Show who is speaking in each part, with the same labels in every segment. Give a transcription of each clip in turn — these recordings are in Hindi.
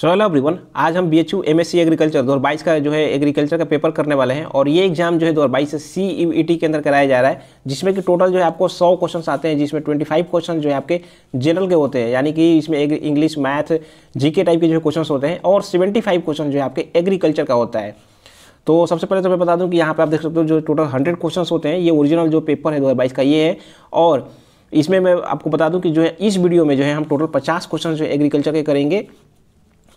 Speaker 1: सोलह हेलो आज हम B H U M S C agriculture दो हज़ार का जो है एग्रीकल्चर का पेपर करने वाले हैं और ये एग्जाम जो है दो हजार से सी ई टी के अंदर कराया जा रहा है जिसमें कि टोटल जो है आपको सौ क्वेश्चन आते हैं जिसमें ट्वेंटी फाइव क्वेश्चन जो है आपके जनरल के होते हैं यानी कि इसमें इंग्लिश मैथ जी के टाइप के जो है क्वेश्चन होते हैं और सेवेंटी फाइव क्वेश्चन जो है आपके एग्रीकल्चर का होता है तो सबसे पहले तो मैं बता दूँ कि यहाँ पर आप देख सकते हो जो टोटल हंड्रेड क्वेश्चन होते हैं ये ओरिजिनल जो पेपर है दो का ये है और इसमें मैं आपको बता दूं कि जो है इस वीडियो में जो है हम टोटल 50 क्वेश्चन जो है एग्रीकल्चर के करेंगे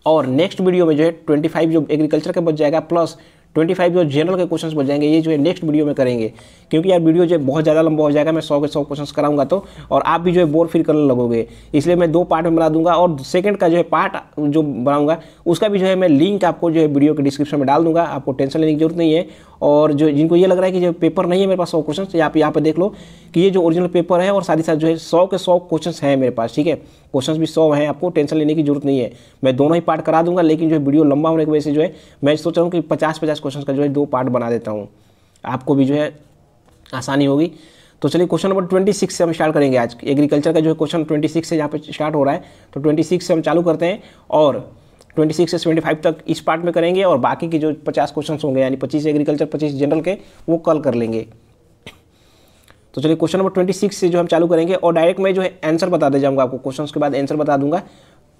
Speaker 1: और नेक्स्ट वीडियो में जो है ट्वेंटी फाइव जो एग्रीकल्चर का बच जाएगा प्लस ट्वेंटी फाइव जो जनरल के क्वेश्चन बच जाएंगे ये जो है नेक्स्ट वीडियो में करेंगे क्योंकि यार वीडियो जो है बहुत ज़्यादा लंबा हो जाएगा मैं सौ के सौ क्वेश्चन कराऊंगा तो और आप भी जो है बोर फिर करने लगोगे इसलिए मैं दो पार्ट में बना दूंगा और सेकंड का जो है पार्ट जो बनाऊंगा उसका भी जो है मैं लिंक आपको जो है वीडियो के डिस्क्रिप्शन में डाल दूंगा आपको टेंशन लेने की जरूरत नहीं है और जो जिनको ये लग रहा है कि जो पेपर नहीं है मेरे पास सौ क्वेश्चन तो आप यहाँ पर देख लो कि ये जो ओरिजिनल पेपर है और साथ ही साथ जो है सौ के सौ क्वेश्चन हैं मेरे पास ठीक है क्वेश्चन भी सौ हैं आपको टेंशन लेने की जरूरत नहीं है मैं दोनों ही पार्ट करा दूंगा लेकिन जो है वीडियो लंबा होने की वजह से जो है मैं सोच रहा हूँ कि पचास पचास क्वेश्चन का जो है दो पार्ट बना देता हूँ आपको भी जो है आसानी होगी तो चलिए क्वेश्चन नंबर ट्वेंटी सिक्स से हम स्टार्ट करेंगे आज एग्रीकल्चर का जो है क्वेश्चन ट्वेंटी सिक्स से यहाँ पे स्टार्ट हो रहा है तो ट्वेंटी सिक्स से हम चालू करते हैं और ट्वेंटी सिक्स से ट्वेंटी फाइव तक इस पार्ट में करेंगे और बाकी के जो पचास क्वेश्चन होंगे यानी पच्चीस एग्रीकल्चर पच्चीस जनरल के वो कल कर लेंगे तो चलिए क्वेश्चन नंबर ट्वेंटी सिक्स से जो हम चालू करेंगे और डायरेक्ट मैं जो है आंसर बता दे जाऊँगा आपको क्वेश्चन के बाद आंसर बता दूंगा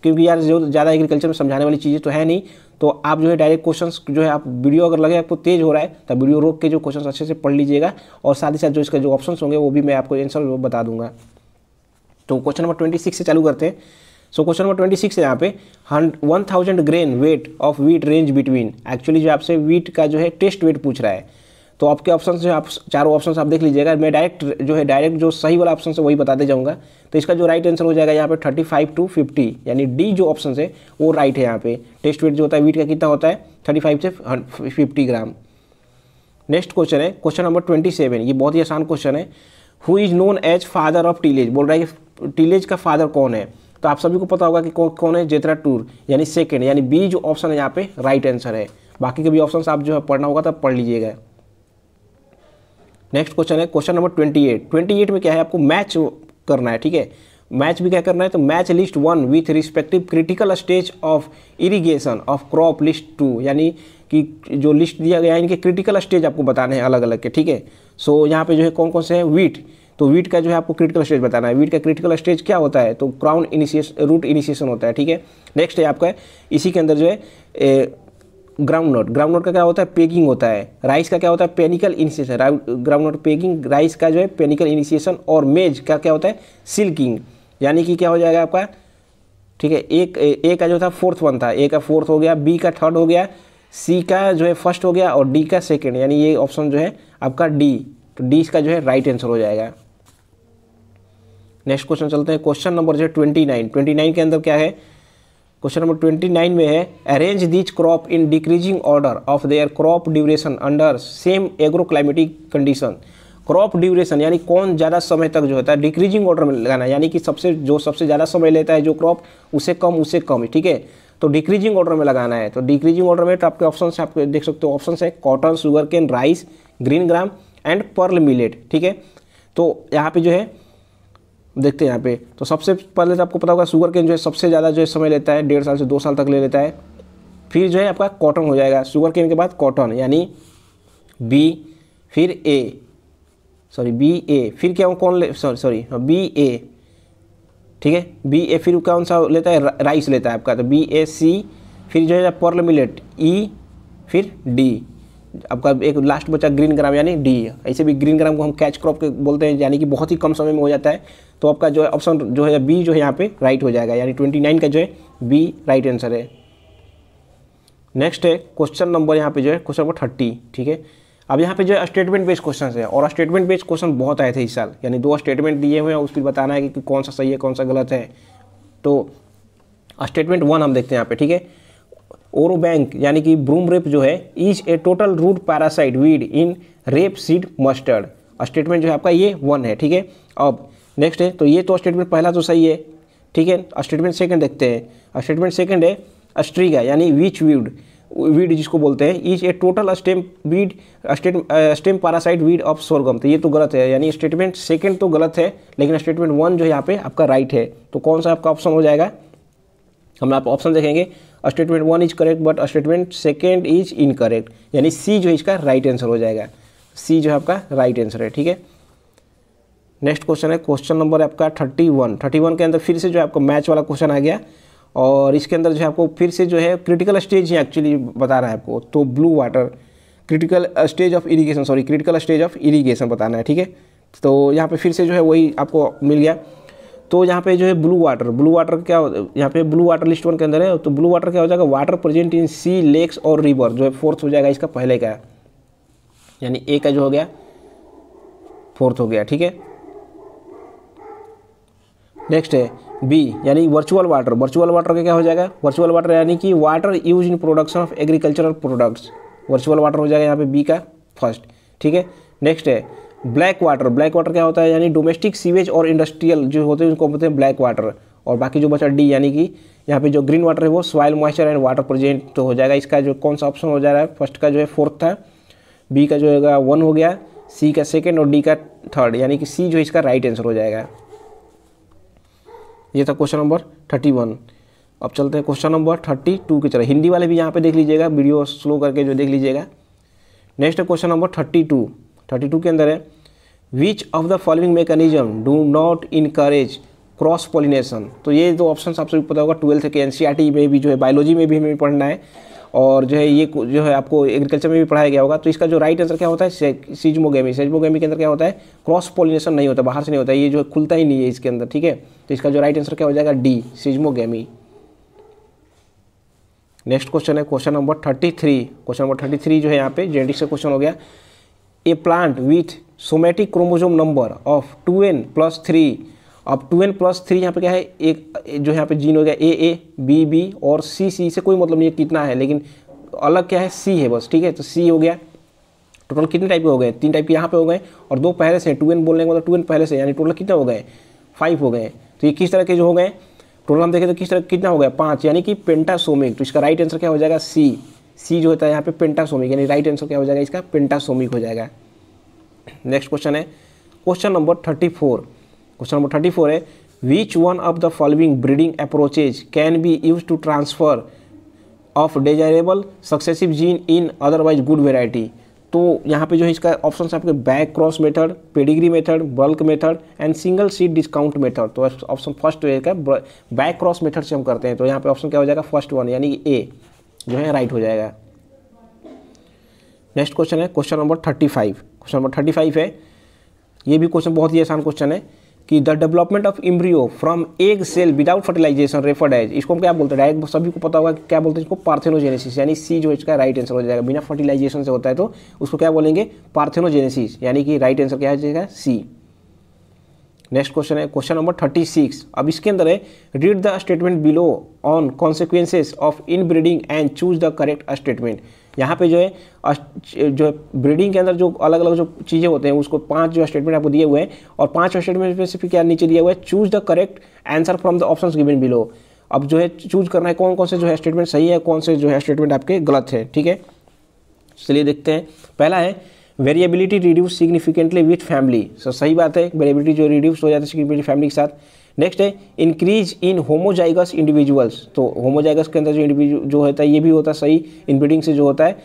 Speaker 1: क्योंकि यार जो ज़्यादा एग्रीकल्चर में समझाने वाली चीज़ें तो है नहीं तो आप जो है डायरेक्ट क्वेश्चन जो है आप वीडियो अगर लगे आपको तेज़ हो रहा है तो वीडियो रोक के जो क्वेश्चन अच्छे से पढ़ लीजिएगा और साथ ही साथ जो इसका जो ऑप्शन होंगे वो भी मैं आपको आंसर बता दूंगा तो क्वेश्चन नंबर ट्वेंटी सिक्स से चालू करते हैं so question number twenty six है यहाँ पे one thousand grain weight of wheat range between actually जो आपसे वीट का जो है टेस्ट वेट पूछ रहा है तो आपके ऑप्शन जो आप चारों ऑप्शन आप देख लीजिएगा मैं डायरेक्ट जो है डायरेक्ट जो सही वाला ऑप्शन है वही बताते जाऊँगा तो इसका जो राइट आंसर हो जाएगा यहाँ पे थर्टी फाइव टू फिफ्टी यानी डी जो ऑप्शन है वो राइट है यहाँ पे टेस्ट वेट जो होता है वीट का कितना होता है थर्टी फाइव से फिफ्टी ग्राम नेक्स्ट क्वेश्चन है क्वेश्चन नंबर ट्वेंटी सेवन ये बहुत ही आसान क्वेश्चन है who is known as father of tillage बोल रहा है कि टीलेज का फादर कौन है तो आप सभी को पता होगा कि कौ, कौन है जेतरा टूर यानी सेकेंड यानी बी जो ऑप्शन है यहाँ पे राइट आंसर है बाकी के भी ऑप्शन आप जो है पढ़ना होगा तो पढ़ लीजिएगा नेक्स्ट क्वेश्चन है question number twenty eight twenty eight में क्या है आपको मैच करना है ठीक है मैच भी क्या करना है तो match list one with respective critical stage of irrigation of crop list two यानी कि जो लिस्ट दिया गया है इनके क्रिटिकल स्टेज आपको बताने हैं अलग अलग के ठीक है सो so, यहाँ पे जो है कौन कौन से हैं वीट तो वीट का जो है आपको क्रिटिकल स्टेज बताना है वीट का क्रिटिकल स्टेज क्या होता है तो क्राउन इनिशिएशन रूट इनिशिएशन होता है ठीक है नेक्स्ट है आपका इसी के अंदर जो है ग्राउंड नोट ग्राउंड नोट का क्या होता है पेगिंग होता है राइस का क्या होता है panicle initiation groundnut pegging rice का जो है पेनिकल इनिशिएशन और मेज का क्या होता है सिल्किंग यानी कि क्या हो जाएगा आपका ठीक है एक ए का जो था फोर्थ वन था ए का फोर्थ हो गया बी का थर्ड हो गया सी का जो है फर्स्ट हो गया और डी का सेकेंड यानी ये ऑप्शन जो है आपका डी तो डी इसका जो है राइट आंसर हो जाएगा नेक्स्ट क्वेश्चन चलते हैं क्वेश्चन नंबर जो ट्वेंटी नाइन ट्वेंटी नाइन के अंदर क्या है क्वेश्चन नंबर ट्वेंटी नाइन में है arrange these crop in decreasing order of their crop duration under same agro climatic condition crop duration यानी कौन ज़्यादा समय तक जो होता है डिक्रीजिंग ऑर्डर में लगाना यानी कि सबसे जो सबसे ज़्यादा समय लेता है जो क्रॉप उसे कम उसे कम ठीक है तो डिक्रीजिंग ऑर्डर में लगाना है तो डिक्रीजिंग ऑर्डर में तो आपके ऑप्शन आप देख सकते हो ऑप्शन है cotton sugarcane rice green gram and pearl millet ठीक है तो यहाँ पे जो है देखते हैं यहाँ पे तो सबसे पहले तो आपको पता होगा शुगर केन जो है सबसे ज़्यादा जो है समय लेता है डेढ़ साल से दो साल तक ले लेता है फिर जो है आपका कॉटन हो जाएगा शुगर केन के बाद कॉटन यानी बी फिर ए सॉरी बी ए फिर क्या कौन ले सॉरी सॉरी बी ए ठीक है बी ए फिर कौन सा लेता है राइस लेता है आपका तो बी ए सी फिर जो है पर्ल मिलेट ई e, फिर डी आपका एक लास्ट बचा ग्रीन ग्राम यानी डी ऐसे भी ग्रीन ग्राम को हम कैच क्रॉप बोलते हैं यानी कि बहुत ही कम समय में हो जाता है तो आपका जो है ऑप्शन जो है बी जो है यहाँ पे राइट हो जाएगा यानी ट्वेंटी नाइन का जो है बी राइट आंसर है नेक्स्ट है क्वेश्चन नंबर यहाँ पे जो है क्वेश्चन नंबर थर्टी ठीक है अब यहाँ पे जो है स्टेटमेंट बेस्ड क्वेश्चन है और स्टेटमेंट बेस्ड क्वेश्चन बहुत आए थे इस साल यानी दो स्टेटमेंट दिए हुए हैं उसके बताना है कि कौन सा सही है कौन सा गलत है तो स्टेटमेंट वन हम देखते हैं यहाँ पे ठीक है ओरोबैंक यानी कि ब्रूम रेप जो है is a total root parasite weed in rapeseed mustard statement जो है आपका ये वन है ठीक है अब नेक्स्ट है तो ये तो स्टेटमेंट पहला तो सही है ठीक है स्टेटमेंट सेकंड देखते हैं स्टेटमेंट सेकंड है अस्ट्रीगा यानी विच वीड वीड जिसको बोलते हैं is a total stem weed stem parasite parasite weed of sorghum तो ये तो गलत है यानी स्टेटमेंट सेकंड तो गलत है लेकिन स्टेटमेंट वन जो है यहाँ पे आपका राइट है तो कौन सा आपका ऑप्शन हो जाएगा हम आप ऑप्शन देखेंगे statement one is correct but statement second is incorrect यानी सी जो है इसका राइट आंसर हो जाएगा सी जो है आपका राइट आंसर है ठीक है नेक्स्ट क्वेश्चन है क्वेश्चन नंबर आपका थर्टी वन थर्टी वन के अंदर फिर से जो है आपको मैच वाला क्वेश्चन आ गया और इसके अंदर जो है आपको फिर से जो है क्रिटिकल स्टेज ही एक्चुअली बता रहा है आपको तो blue water critical stage of irrigation sorry critical stage of irrigation बताना है ठीक है तो यहाँ पे फिर से जो है वही आपको मिल गया तो यहाँ पे जो है ब्लू वाटर ब्लू वाटर क्या यहाँ पे ब्लू वाटर लिस्ट वन के अंदर है तो ब्लू वाटर क्या हो जाएगा water present in sea lakes और रिवर जो है फोर्थ हो जाएगा इसका पहले का यानी ए का जो हो गया फोर्थ हो गया ठीक है नेक्स्ट है बी यानी वर्चुअल वाटर वर्चुअल वाटर का क्या हो जाएगा वर्चुअल वाटर यानी कि water use in production of agricultural products virtual water हो जाएगा यहाँ पे बी का फर्स्ट ठीक है नेक्स्ट है ब्लैक वाटर ब्लैक वाटर क्या होता है यानी डोमेस्टिक सीवेज और इंडस्ट्रियल जो होते हैं उनको बोलते हैं ब्लैक वाटर और बाकी जो बचा डी यानी कि यहाँ पे जो ग्रीन वाटर है वो soil moisture and water present तो हो जाएगा इसका जो कौन सा ऑप्शन हो जा रहा है फर्स्ट का जो है फोर्थ था बी का जो है वन हो गया सी का सेकेंड और डी का थर्ड यानी कि सी जो इसका राइट आंसर हो जाएगा ये था क्वेश्चन नंबर थर्टी वन अब चलते हैं क्वेश्चन नंबर थर्टी टू की तरह हिंदी वाले भी यहाँ पे देख लीजिएगा वीडियो स्लो करके जो देख लीजिएगा next question number thirty two thirty two के अंदर है which of the following mechanism do not encourage cross pollination तो ये दो ऑप्शन आप सभी पता होगा ट्वेल्थ के एनसीईआरटी e में भी जो है बायोलॉजी में भी हमें पढ़ना है और जो है ये जो है आपको एग्रीकल्चर में भी पढ़ाया गया होगा तो इसका जो राइट आंसर क्या होता है सीजमोगेमी सीजमोगेमी के अंदर क्या होता है क्रॉस पोलिनेशन नहीं होता बाहर से नहीं होता है, ये जो है खुलता ही नहीं है इसके अंदर ठीक है तो इसका जो राइट आंसर क्या हो जाएगा डी सीजमोगेमी नेक्स्ट क्वेश्चन है question number thirty three question number thirty three जो है यहाँ पे जेनेटिक्स का क्वेश्चन हो गया a plant with somatic chromosome number of two n plus three अब टू एन प्लस थ्री यहाँ पे क्या है एक जो यहाँ पे जीन हो गया ए ए बी बी और सी सी से कोई मतलब नहीं है कितना है लेकिन अलग क्या है सी है बस ठीक है तो सी हो गया टोटल कितने टाइप के हो गए तीन टाइप के यहाँ पे हो गए और दो पहले से टू एन बोलने के मतलब टू एन पहले से यानी टोटल कितने हो गए फाइव हो गए तो ये किस तरह के जो हो गए टोटल हम देखें तो किस तरह कितना हो गया पाँच यानी कि पेंटासोमिक तो इसका राइट आंसर क्या हो जाएगा सी सी जो होता है यहाँ पे पेंटासोमिक यानी राइट आंसर क्या हो जाएगा इसका पेंटासोमिक हो जाएगा नेक्स्ट क्वेश्चन है question number thirty four question number thirty four है which one of the following breeding approaches can be use to transfer of desirable successive gene in otherwise good variety तो यहाँ पे जो है इसका ऑप्शन तो तो है आपके back cross method pedigree method bulk method and single seed descent method तो ऑप्शन फर्स्ट जो है बैक क्रॉस मेथड से हम करते हैं तो यहाँ पे ऑप्शन क्या हो जाएगा फर्स्ट वन यानी ए जो है राइट हो जाएगा नेक्स्ट क्वेश्चन है question number thirty five question number thirty five है ये भी क्वेश्चन बहुत ही आसान क्वेश्चन है कि the development of embryo from egg cell without fertilization referred as इसको हम क्या बोलते हैं डायरेक्ट सभी को पता होगा कि क्या बोलते हैं इसको पार्थेनोजेनेसिस यानी सी जो इसका राइट आंसर हो जाएगा बिना फर्टिलाइजेशन से होता है तो उसको क्या बोलेंगे पार्थेनोजेनेसिस यानी कि राइट आंसर क्या हो जाएगा सी नेक्स्ट क्वेश्चन है क्वेश्चन नंबर थर्टी सिक्स अब इसके अंदर है read the statement below on consequences of inbreeding and choose the correct statement यहाँ पे जो है जो ब्रीडिंग के अंदर जो अलग अलग जो चीज़ें होते हैं उसको पांच जो स्टेटमेंट आपको दिए हुए हैं और पांच स्टेटमेंट में से फिर क्या नीचे दिया हुआ है choose the correct answer from the option given below अब जो है चूज करना है कौन कौन से जो है स्टेटमेंट सही है कौन से जो है स्टेटमेंट आपके गलत है ठीक है चलिए देखते हैं पहला है variability reduce significantly with family so सही बात है वेरिएबिलिटी जो रिड्यूस हो जाती है सिग्निफिकेंटली फैमिली के साथ नेक्स्ट है इंक्रीज इन होमोजाइगस इंडिविजुअल्स तो होमोजाइगस के अंदर जो इंडिविजुअल जो होता है ये भी होता है सही इनब्रीडिंग से जो होता है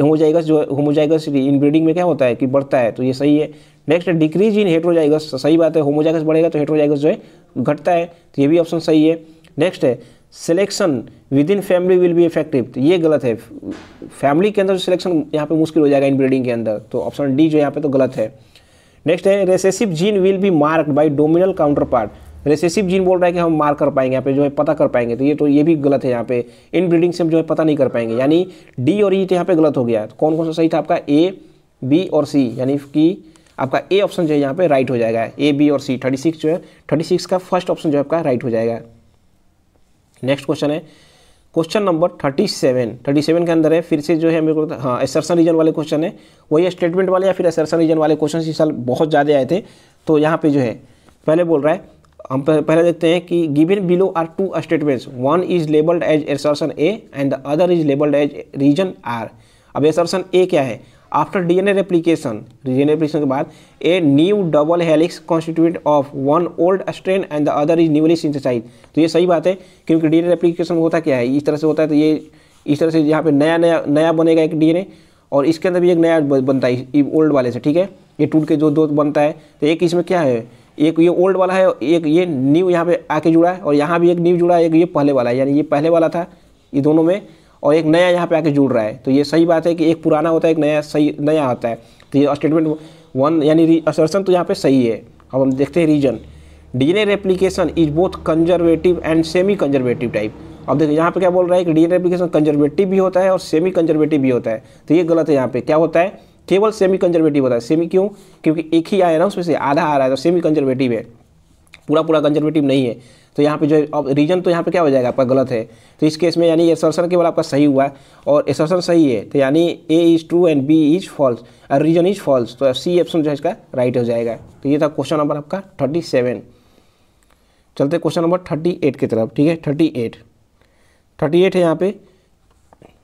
Speaker 1: होमोजाइगस जो होमोजाइगस इनब्रीडिंग में क्या होता है कि बढ़ता है तो ये सही है नेक्स्ट है डिक्रीज इन हेट्रोजाइगस सही बात है होमोजाइगस बढ़ेगा तो हेट्रोजाइगस जो है घटता है तो ये भी ऑप्शन सही है नेक्स्ट है selection within family will be effective तो ये गलत है फैमिली के अंदर सिलेक्शन यहाँ पे मुश्किल हो जाएगा इन ब्रीडिंग के अंदर तो ऑप्शन डी जो यहाँ पे तो गलत है नेक्स्ट है recessive gene will be masked by dominant counterpart recessive gene बोल रहा है कि हम मार्क कर पाएंगे यहाँ पे जो है पता कर पाएंगे तो ये तो ये भी गलत है यहाँ पे इन ब्रीडिंग से हम जो है पता नहीं कर पाएंगे यानी डी और ई e तो यहाँ पे गलत हो गया तो कौन कौन सा सही था आपका ए बी और सी यानी कि आपका ए ऑप्शन जो है यहाँ पे राइट हो जाएगा ए बी और सी थर्टी सिक्स जो है थर्टी सिक्स का फर्स्ट ऑप्शन जो है आपका राइट हो जाएगा नेक्स्ट क्वेश्चन है question number thirty seven thirty seven के अंदर है फिर से जो है मेरे को हाँ एसरसन रीजन वाले क्वेश्चन है वही स्टेटमेंट वाले या फिर एसरसन रीजन वाले क्वेश्चन इस साल बहुत ज़्यादा आए थे तो यहाँ पे जो है पहले बोल रहा है हम पहले देखते हैं कि given below are two statements one is labelled as assertion A and the other is labelled as reason R अब एसरसन ए क्या है after DNA replication DNA replication के बाद a new double helix constitute of one old strand and the other is newly synthesize तो ये सही बात है क्योंकि डीएनए रेप्लिकेशन में होता क्या है इस तरह से होता है तो ये इस तरह से यहाँ पे नया नया नया बनेगा एक डीएनए और इसके अंदर भी एक नया बनता है ओल्ड वाले से ठीक है ये टूट के जो दो बनता है तो एक इसमें क्या है एक ये ओल्ड वाला है एक ये न्यू यहाँ पे आके जुड़ा है और यहाँ भी एक न्यू जुड़ा है एक ये पहले वाला है यानी ये पहले वाला था ये दोनों में और एक नया यहाँ पे आके जुड़ रहा है तो ये सही बात है कि एक पुराना होता है एक नया सही नया आता है तो ये स्टेटमेंट वन यानी असर्सन तो यहाँ पे सही है अब हम देखते हैं reason D N replication is both conservative and semi conservative type अब देखिए यहाँ पे क्या बोल रहा है कि डी एन एप्लीकेशन कंजर्वेटिव भी होता है और सेमी कंजर्वेटिव भी होता है तो ये गलत है यहाँ पे क्या होता है केवल सेमी कंजर्वेटिव होता है सेमी क्यों क्योंकि एक ही आया ना उसमें से आधा आ रहा है तो सेमी कंजर्वेटिव है पूरा पूरा कंजर्वेटिव नहीं है तो यहाँ पे जो रीजन तो यहाँ पे क्या हो जाएगा आपका गलत है तो इस केस में यानी एसर्सन केवल आपका सही हुआ है और एसर्सन सही है तो यानी A is true and B is false और रीजन इज़ फॉल्स तो सी ऑप्शन जो है इसका राइट हो जाएगा तो ये था क्वेश्चन नंबर आपका थर्टी सेवन चलते क्वेश्चन नंबर थर्टी एट की तरफ ठीक है थर्टी एट थर्टी एट है यहाँ पे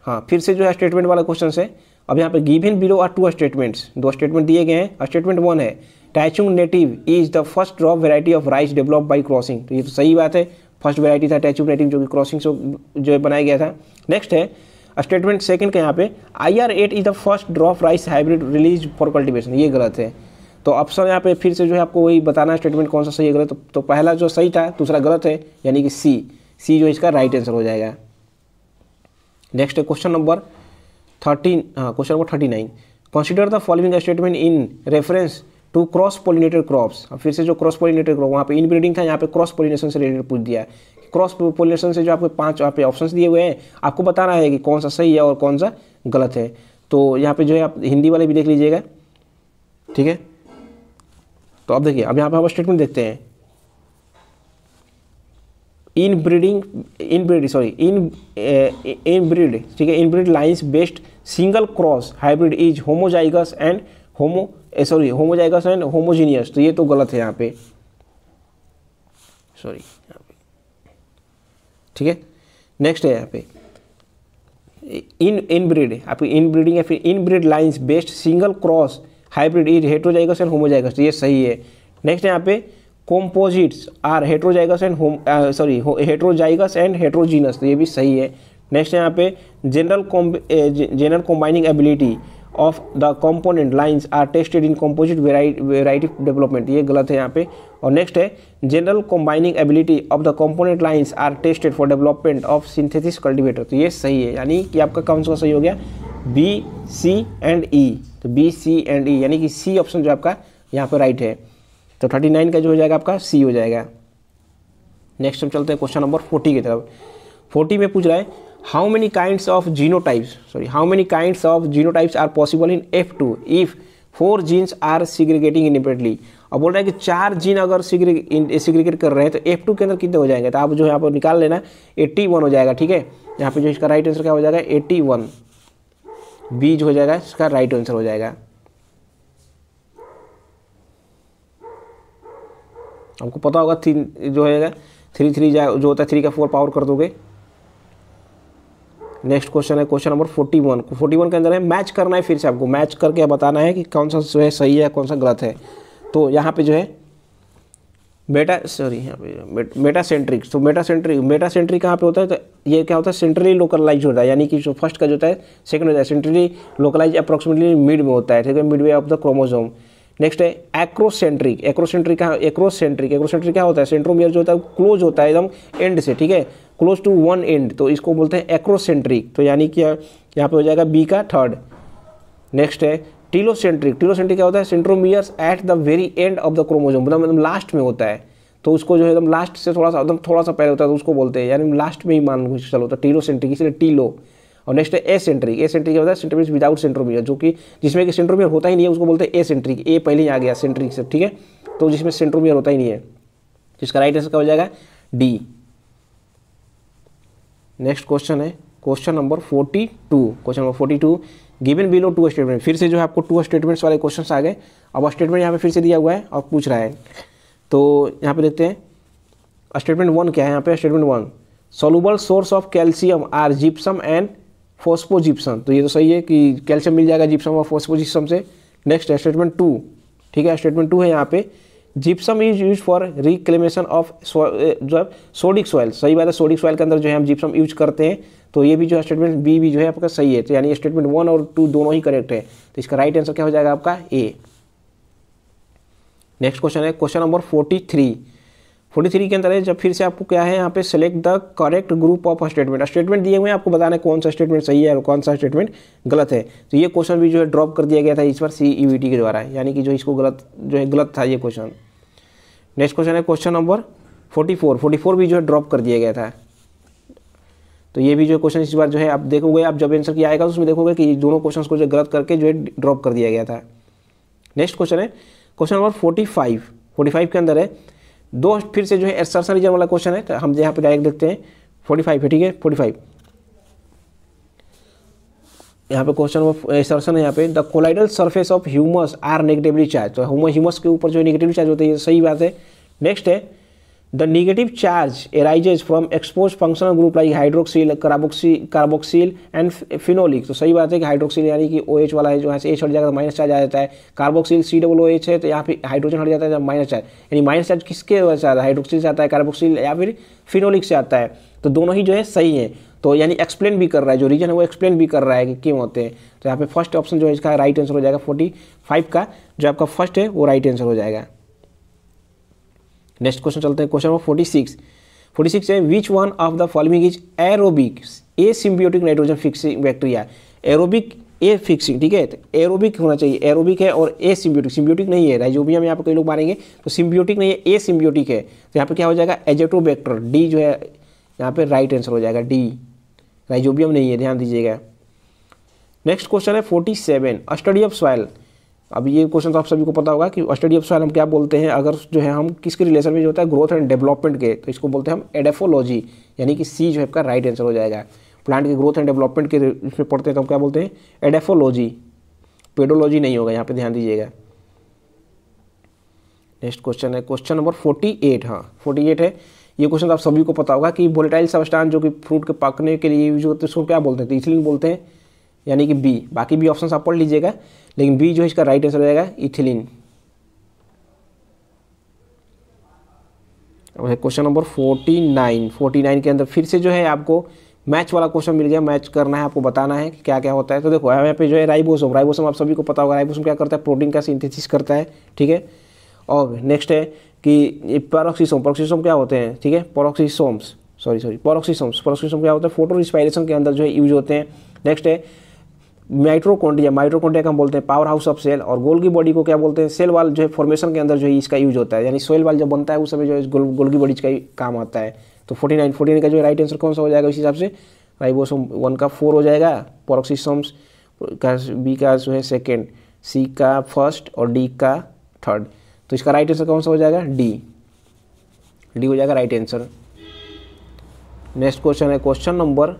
Speaker 1: हाँ फिर से जो है स्टेटमेंट वाला क्वेश्चन है अब यहाँ पे given below are two statements दो स्टेटमेंट दिए गए हैं स्टेटमेंट वन है Taichung Native is the first dwarf variety of rice develop by crossing तो ये तो सही बात है फर्स्ट वेराइटी था टैचुंग नेटिव जो कि क्रॉसिंग से जो बनाया गया था नेक्स्ट है स्टेटमेंट सेकंड का यहाँ पे I R eight is the first dwarf rice hybrid release for cultivation ये गलत है तो ऑप्शन यहाँ पे फिर से जो है आपको वही बताना है स्टेटमेंट कौन सा सही है गलत तो, तो पहला जो सही था दूसरा गलत है यानी कि सी सी जो इसका राइट आंसर हो जाएगा नेक्स्ट है क्वेश्चन नंबर थर्टीन हाँ question number thirty nine consider the following statement in reference to cross pollinated crops फिर से जो क्रॉस पोलिनेटेड क्रॉप वहाँ पे इन ब्रीडिंग था यहाँ पे क्रॉस पोलिनेशन से रिलेटेड पूछ दिया है क्रॉस पोलिनेशन से जो आपके पांच वहाँ पे ऑप्शन दिए हुए हैं आपको बताना है कि कौन सा सही है और कौन सा गलत है तो यहाँ पे जो है आप हिंदी वाले भी देख लीजिएगा ठीक है तो अब देखिए अब यहाँ पे आप स्टेटमेंट देखते हैं inbreeding inbred sorry in inbred ठीक है inbred lines based single cross hybrid is homozygous and homo sorry homozygous and homogeneous तो ये तो गलत है यहाँ पे सॉरी यहाँ पे ठीक है नेक्स्ट है यहाँ पे इन आप आपकी इनब्रीडिंग या फिर bred lines based single cross hybrid is heterozygous and homozygous ये सही है नेक्स्ट यहाँ पे composites are heterozygous and home sorry heterozygous and heterogeneous तो ये भी सही है नेक्स्ट यहाँ पे general general combining ability of the component lines are tested in composite variety development ये गलत है यहाँ पे और नेक्स्ट है general combining ability of the component lines are tested for development of synthesis cultivator तो ये सही है यानी कि आपका कौन सा सही हो गया बी सी एंड ई तो बी सी एंड ई यानी कि सी ऑप्शन जो आपका यहाँ पर राइट है तो थर्टी नाइन का जो हो जाएगा आपका सी हो जाएगा नेक्स्ट हम चलते हैं क्वेश्चन नंबर फोर्टी की तरफ फोर्टी में पूछ रहा है how many kinds of genotypes sorry how many kinds of genotypes are possible in F2 if four genes are segregating independently अब बोल रहा है कि चार जीन अगर सिग्रीगेट कर रहे हैं तो एफ टू के अंदर कितने हो जाएंगे तो आप जो यहाँ पर निकाल लेना एट्टी वन हो जाएगा ठीक है यहाँ पे जो इसका राइट आंसर क्या हो जाएगा एट्टी वन बी जो हो जाएगा इसका राइट आंसर हो जाएगा आपको पता होगा थ्री जो होगा थ्री थ्री जो होता है थ्री का फोर पावर कर दोगे नेक्स्ट क्वेश्चन है question number forty one forty one के अंदर है मैच करना है फिर से आपको मैच करके बताना है कि कौन सा जो है सही है कौन सा गलत है तो यहाँ पे जो है मेटा सॉरी यहाँ पे मेटा सेंट्रिक तो मेटा सेंट्रिक मेटा सेंट्रिक कहाँ पे होता है तो ये क्या होता है सेंट्रली लोकलाइज होता है यानी कि जो फर्स्ट का जो होता है सेकंड होता है सेंट्रली लोकलाइज अप्रोक्सीमेटली मिड में होता है ठीक है midway of the chromosome next है एक्रोसेंट्रिक एक्रोसेंट्रिक कहाँ एक्रोसेंट्रिक एक्रोसेंट्रिक क्या होता है सेंट्रोमियर जो होता है क्लोज होता है एकदम एंड से ठीक है क्लोज टू वन एंड तो इसको बोलते हैं एक्रोसेंट्रिक तो यानी कि यहाँ पे हो जाएगा बी का थर्ड नेक्स्ट है टीलोसेंट्रिक टीलोसेंट्रिक क्या होता है centromeres at the very end of the chromosome एकदम लास्ट में होता है तो उसको जो है एकदम लास्ट से थोड़ा सा एकदम थोड़ा सा पहले होता है तो उसको बोलते हैं यानी लास्ट में ही मान चलो तो टीलोसेंट्रिक इसलिए टीलो और नेक्स्ट है ए सेंट्रिक ए सेंट्रिक क्या होता है सेंट्रोमियस विदाउट सेंट्रोमियर जो कि जिसमें कि सेंट्रोमियर होता ही नहीं है उसको बोलते हैं ए सेंट्रिक ए पहले ही आ गया सेंट्रिक से ठीक है तो जिसमें सेंट्रोमियर होता ही नहीं है जिसका राइट आंसर क्या हो जाएगा डी नेक्स्ट क्वेश्चन है question number forty two question number forty two given below two statement फिर से जो है आपको टू स्टेटमेंट्स वाले क्वेश्चन आ गए अब स्टेटमेंट यहाँ पे फिर से दिया हुआ है और पूछ रहा है तो यहाँ पे देखते हैं स्टेटमेंट वन क्या है यहाँ पे statement one soluble source of calcium are gypsum and phosphogypsum तो ये तो सही है कि कैल्शियम मिल जाएगा जिप्सम और फोस्पो जिप्सम से नेक्स्ट स्टेटमेंट टू ठीक है स्टेटमेंट टू है यहाँ पे gypsum is use for reclamation of जो है सोडिक सॉइल सही बात है सोडिक सॉइल के अंदर जो है हम जिप्सम यूज करते हैं तो ये भी जो है स्टेटमेंट बी भी जो है आपका सही है तो यानी स्टेटमेंट वन और टू दोनों ही करेक्ट है तो इसका राइट आंसर क्या हो जाएगा आपका ए नेक्स्ट क्वेश्चन है question number forty three forty three के अंदर है जब फिर से आपको क्या है यहाँ पे select the correct group of statement statement दिए हुए हैं आपको बताना है कौन सा स्टेटमेंट सही है और कौन सा स्टेटमेंट गलत है तो ये क्वेश्चन भी जो है ड्रॉप कर दिया गया था इस बार सी ई e के द्वारा यानी कि जो इसको गलत जो है गलत था ये क्वेश्चन नेक्स्ट क्वेश्चन है question number forty four forty four भी जो है ड्रॉप कर दिया गया था तो ये भी जो क्वेश्चन इस बार जो है आप देखोगे आप जब आंसर किया आएगा तो उसमें देखोगे कि दोनों क्वेश्चन को जो गलत करके जो है ड्रॉप कर दिया गया था नेक्स्ट क्वेश्चन है question number forty five forty five के अंदर है दो फिर से जो है एसर्सन रीजन वाला क्वेश्चन है तो हम यहाँ पे डायरेक्ट देखते हैं फोर्टी फाइव है ठीक है फोर्टी फाइव यहाँ पे क्वेश्चन वो एसर्सन है यहाँ पे the colloidal surface of humus are negatively charge तो ह्यूमस के ऊपर जो नेगेटिव चार्ज होता है ये सही बात है नेक्स्ट है The negative charge arises from exposed functional group like hydroxyl, carboxyl, carboxyl and phenolic. तो सही बात है कि हाइड्रोक्सिल यानी कि ओ OH वाला है जो है एच हट जाएगा तो माइनस चार्ज आ जाता है carboxyl C double O H है तो यहाँ पे हाइड्रोजन हट जाता है माइनस चार्ज यानी माइनस चार्ज किसके वजह से आता है हाइड्रोक्सिल से आता है कार्बोक्सिल या फिर फिनोलिक से आता है तो दोनों ही जो है सही है तो यानी एक्सप्लेन भी कर रहा है जो रीजन है वो एक्सप्लेन भी कर रहा है कि क्यों होते हैं तो यहाँ पे फर्स्ट ऑप्शन जो है इसका राइट आंसर हो जाएगा फोर्टी फाइव का जो आपका फर्स्ट है वो राइट आंसर हो जाएगा नेक्स्ट क्वेश्चन चलते हैं question number forty six forty six है which one of the following is aerobic asymbiotic nitrogen fixing bacteria aerobic a fixing ठीक है तो एरोबिक होना चाहिए एरोबिक है और ए सिम्बियोटिक सिम्बियोटिक नहीं है राइजोबिया में यहाँ पर कई लोग मारेंगे तो सिम्बियोटिक नहीं है ए सिम्बियोटिक है तो यहाँ पर क्या हो जाएगा एजेटोबैक्टर डी जो है यहाँ पर राइट आंसर हो जाएगा डी राइजोबियम नहीं है ध्यान दीजिएगा नेक्स्ट क्वेश्चन है forty seven study of soil अब ये क्वेश्चन तो आप सभी को पता होगा कि स्टडी ऑफ सॉइल हम क्या बोलते हैं अगर जो है हम किसके रिलेशन में जो होता है ग्रोथ एंड डेवलपमेंट के तो इसको बोलते हैं हम एडेफोलॉजी यानी कि सी जो है आपका राइट आंसर हो जाएगा प्लांट के ग्रोथ एंड डेवलपमेंट के इसमें पढ़ते हैं तो हम क्या बोलते हैं एडेफोलॉजी पेडोलॉजी नहीं होगा यहाँ पे ध्यान दीजिएगा नेक्स्ट क्वेश्चन है क्वेश्चन नंबर फोर्टी एट हाँ फोर्टी एट है ये क्वेश्चन तो आप सभी को पता होगा कि वोलेटाइल सबस्टान जो कि फ्रूट के पकने के लिए यूज होते हैं उसको क्या बोलते हैं तो इसलिए बोलते हैं यानी कि बी बाकी भी ऑप्शन आप पढ़ लीजिएगा लेकिन बी जो है इसका राइट आंसर हो जाएगा ethylene question number forty nine forty nine के अंदर फिर से जो है आपको मैच वाला क्वेश्चन मिल गया मैच करना है आपको बताना है कि क्या क्या होता है तो देखो यहाँ पे जो है राइबोसोम राइबोसोम आप सभी को पता होगा राइबोसोम क्या करता है प्रोटीन का सिंथेसिस करता है ठीक है और नेक्स्ट है कि पैरोक्सीसोम पैरोक्सीसोम क्या होते हैं ठीक है पैरोक्सीसोम्स सॉरी सॉरी पैरोक्सीसोम्स पैरोक्सीसोम क्या होता है फोटो के अंदर जो है यूज होते हैं नेक्स्ट है माइट्रोकोंडिया माइट्रोकोंडिया का हम बोलते हैं पावर हाउस ऑफ सेल और गोल्गी बॉडी को क्या बोलते हैं सेल वाल जो है फॉर्मेशन के अंदर जो है इसका यूज होता है यानी सोयल वाल जब बनता है उस समय जो है गोल, गोल्गी बॉडी का काम आता है तो फोर्टी नाइन फोर्टी नाइन का जो राइट आंसर कौन सा हो जाएगा इस हिसाब से राइबोसोम वन का फोर हो जाएगा पोरोक्सीसोम्स का बी का जो है सेकेंड सी का फर्स्ट और डी का थर्ड तो इसका राइट आंसर कौन सा हो जाएगा डी डी हो जाएगा राइट आंसर नेक्स्ट क्वेश्चन है क्वेश्चन नंबर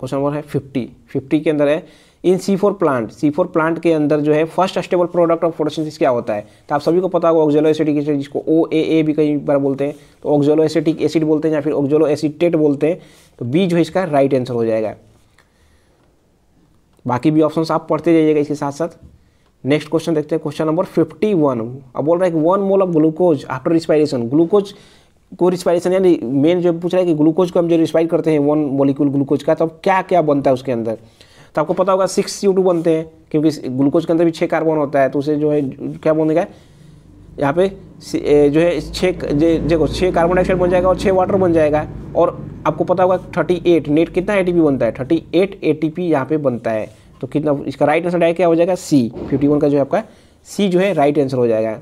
Speaker 1: क्वेश्चन नंबर है फिफ्टी फिफ्टी के अंदर है in C four plant C four plant के अंदर जो है first stable product of photosynthesis क्या होता है तो आप सभी को पता होगा ऑक्जेलो एसिटिक एसिड जिसको ओ ए ए भी कई बार बोलते हैं तो ऑक्जेलो एसिटिक एसिड बोलते हैं या फिर ऑक्जेलो एसिटेट बोलते हैं तो बी जो है इसका राइट आंसर हो जाएगा बाकी भी ऑप्शन आप पढ़ते जाइएगा इसके साथ साथ नेक्स्ट क्वेश्चन देखते हैं क्वेश्चन नंबर फिफ्टी वन अब बोल रहा है कि one mole of glucose after respiration glucose को रिस्पायरेशन यानी मेन जो पूछ रहा है कि ग्लूकोज को हम जो रिस्पायर करते हैं वन मोलिक्यूल ग्लूकोज का तो अब क्या क्या बनता है उसके अंदर तो आपको पता होगा सिक्स सी बनते हैं क्योंकि ग्लूकोज के अंदर भी छः कार्बन होता है तो उसे जो है क्या बोलने का यहाँ पे जो है छः देखो छः कार्बन डाइऑक्साइड बन जाएगा और छः वाटर बन जाएगा और आपको पता होगा थर्टी एट नेट कितना ए बनता है thirty eight A T P यहाँ पर बनता है तो कितना इसका राइट आंसर डायरेक्ट क्या हो जाएगा सी फिफ्टी वन का जो है आपका सी जो है राइट आंसर हो जाएगा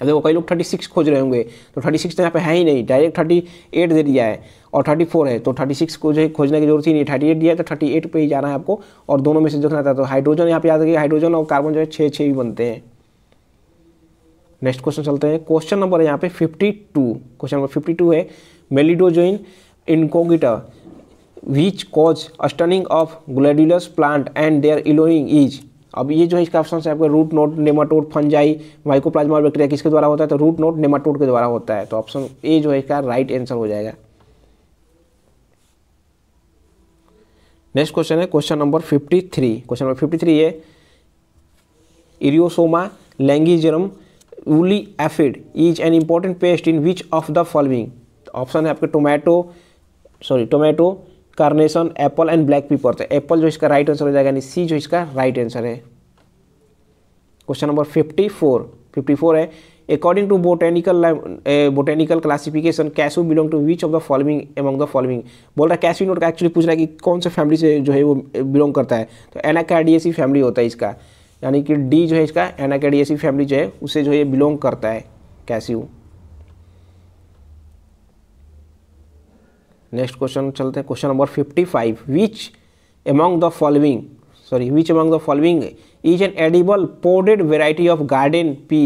Speaker 1: अब देखो कई लोग थर्टी सिक्स खोज रहे होंगे तो थर्टी सिक्स तो यहाँ पे है ही नहीं डायरेक्ट थर्टी एट दे दिया है और थर्टी फोर है तो थर्टी सिक्स को जो है खोजने की जरूरत ही नहीं थर्टी एट दिया है तो थर्टी एट पर ही जाना है आपको और दोनों में से देखना था तो हाइड्रोजन यहाँ पे याद रखिए हाइड्रोजन और कार्बन जो है छः छः ही बनते हैं नेक्स्ट क्वेश्चन चलते हैं क्वेश्चन नंबर है यहाँ पे fifty two question number fifty two है Meloidogyne incognita which cause stunting of gladiolus plant and their yellowing is अब ये जो है इसका ऑप्शन है आपका root knot nematode fungi mycoplasma और बैक्टीरिया किसके द्वारा होता है तो रूट नोट नेमाटोड के द्वारा होता है तो ऑप्शन ए जो है इसका राइट आंसर हो जाएगा नेक्स्ट क्वेश्चन है question number fifty three question number fifty three है Eriosoma lanigerum woolly aphid is an important pest in which of the following option है आपके tomato sorry tomato carnation apple and black pepper apple जो इसका राइट आंसर हो जाएगा यानी सी जो इसका राइट आंसर है question number fifty four fifty four है according to botanical botanical classification cashew belong to which of the following among the following बोल रहा है कैसू नोट का एक्चुअली पूछ रहा है कि कौन से फैमिली से जो है वो बिलोंग करता है तो एनाकैडियसी फैमिली होता है इसका यानी कि डी जो है इसका एनाकैडियसी फैमिली जो है उसे जो है बिलोंग करता है कैस्यू नेक्स्ट क्वेश्चन चलते हैं question number fifty five which among the following sorry which among the following is an edible potted variety of garden pea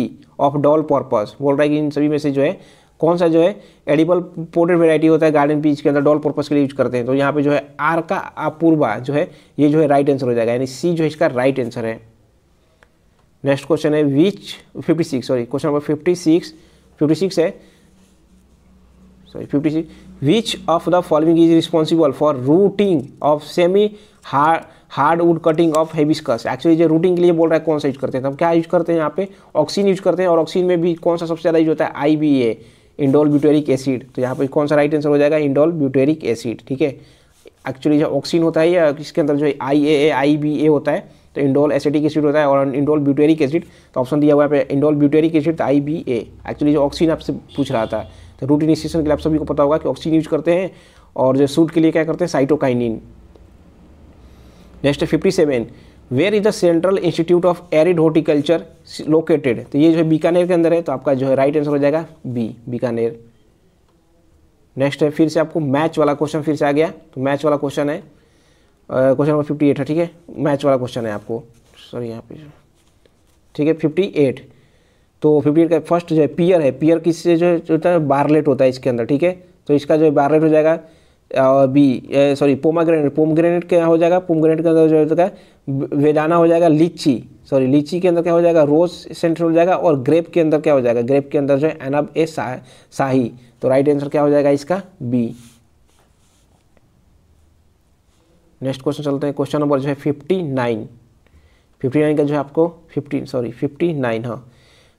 Speaker 1: of dual purpose बोल रहा है कि इन सभी में से जो है कौन सा जो है एडिबल पोडेड वेराइटी होता है गार्डन पीज के अंदर डॉल पर्पज के लिए यूज करते हैं तो यहाँ पे जो है आर का अपूर्वा जो है ये जो है राइट आंसर हो जाएगा यानी सी जो है इसका राइट आंसर है नेक्स्ट क्वेश्चन है विच 56 सॉरी क्वेश्चन नंबर 56 56 है sorry fifty six which of the following is responsible for rooting of semi hard wood cutting of hibiscus actually जो रूटिंग के लिए बोल रहा है कौन सा यूज करते हैं तो हम क्या यूज करते हैं यहाँ पे ऑक्सीजन यूज करते हैं और ऑक्सीजन में भी कौन सा सबसे ज़्यादा यूज होता है I B A indole butyric acid तो यहाँ पे कौन सा राइट आंसर हो जाएगा इंडोल ब्यूटेरिक एसिड ठीक है एक्चुअली जो ऑक्सीजन होता है या इसके अंदर जो आई ए ए आई बी ए होता है तो इंडोल एसिटिक एसिड होता है और इंडोल ब्यूटेरिक एसिड तो ऑप्शन दिया हुआ है indole butyric acid I B A actually जो ऑक्सीजन आपसे पूछ रहा था तो रूट इनिशिएशन के लिए आप सभी को पता होगा कि ऑक्सीजन यूज करते हैं और जो सूट के लिए क्या करते हैं cytokinin next fifty seven where is the central institute of arid horticulture located तो ये जो है बीकानेर के अंदर है तो आपका जो है राइट आंसर हो जाएगा बी बीकानेर नेक्स्ट है फिर से आपको मैच वाला क्वेश्चन फिर से आ गया तो मैच वाला क्वेश्चन है क्वेश्चन नंबर फिफ्टी एट है ठीक है मैच वाला क्वेश्चन है आपको सॉरी यहाँ पे ठीक है फिफ्टी एट तो फिफ्टी का फर्स्ट जो है पियर है पियर किस से जो होता है बारलेट होता है इसके अंदर ठीक है तो इसका जो है बारलेट हो जाएगा और बी सॉरी पोमाग्रेनेट पोमग्रेनेट क्या हो जाएगा पोम ग्रेनेट के अंदर जो होता है तो वेदाना हो जाएगा लीची सॉरी लीची के अंदर क्या हो जाएगा रोज सेंट्रल हो जाएगा और ग्रेप के अंदर क्या हो जाएगा ग्रेप के अंदर जो है एनब ए शाही तो राइट आंसर क्या हो जाएगा इसका बी नेक्स्ट क्वेश्चन चलते हैं क्वेश्चन नंबर जो है फिफ्टी नाइन फिफ्टी नाइन का जो है आपको फिफ्टी सॉरी फिफ्टी नाइन हाँ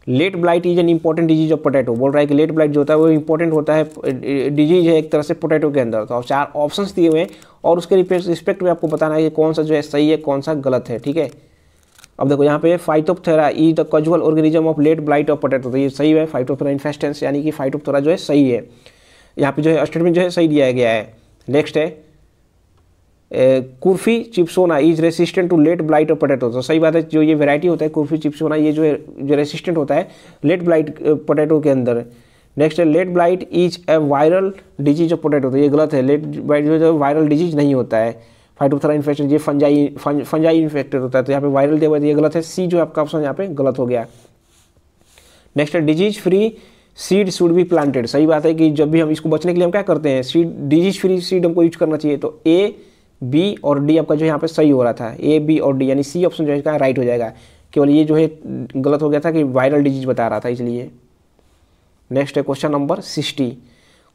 Speaker 1: late blight is an important disease of potato बोल रहा है कि लेट ब्लाइट जो होता है वो इंपॉर्टेंट होता है डिजीज है एक तरह से पोटैटो के अंदर तो चार ऑप्शंस दिए हुए हैं और उसके रिस्पेक्ट में आपको बताना है कि कौन सा जो है सही है कौन सा गलत है ठीक है अब देखो यहाँ पे Phytophthora is the causal organism of late blight of potato तो ये सही है फाइटोपथेरा इन्फेस्टेंस यानी कि फाइटोपथेरा जो है सही है यहाँ पे जो है स्टेटमेंट जो है सही दिया गया है नेक्स्ट है कुर्फी Chipsona is resistant to late blight और पोटैटो तो सही बात है जो ये वैरायटी होता है कुर्फी चिप्सोना ये जो है जो रेसिस्टेंट होता है लेट ब्लाइट पोटैटो के अंदर नेक्स्ट है late blight is a viral disease of potato तो ये गलत है लेट ब्लाइट जो है वायरल तो डिजीज नहीं होता है फाइटोथरा इन्फेक्शन ये फंजाई फंजाई इन्फेक्टेड होता है तो यहाँ पे वायरल दे ये गलत है सी जो आपका ऑप्शन यहाँ पे गलत हो गया नेक्स्ट है disease free seed should be planted सही बात है कि जब भी हम इसको बचने के लिए हम क्या करते हैं सीड डिजीज फ्री सीड हमको यूज करना चाहिए तो ए बी और डी आपका जो यहाँ पे सही हो रहा था ए बी और डी यानी सी ऑप्शन जो है राइट हो जाएगा केवल ये जो है गलत हो गया था कि वायरल डिजीज बता रहा था इसलिए नेक्स्ट है question number sixty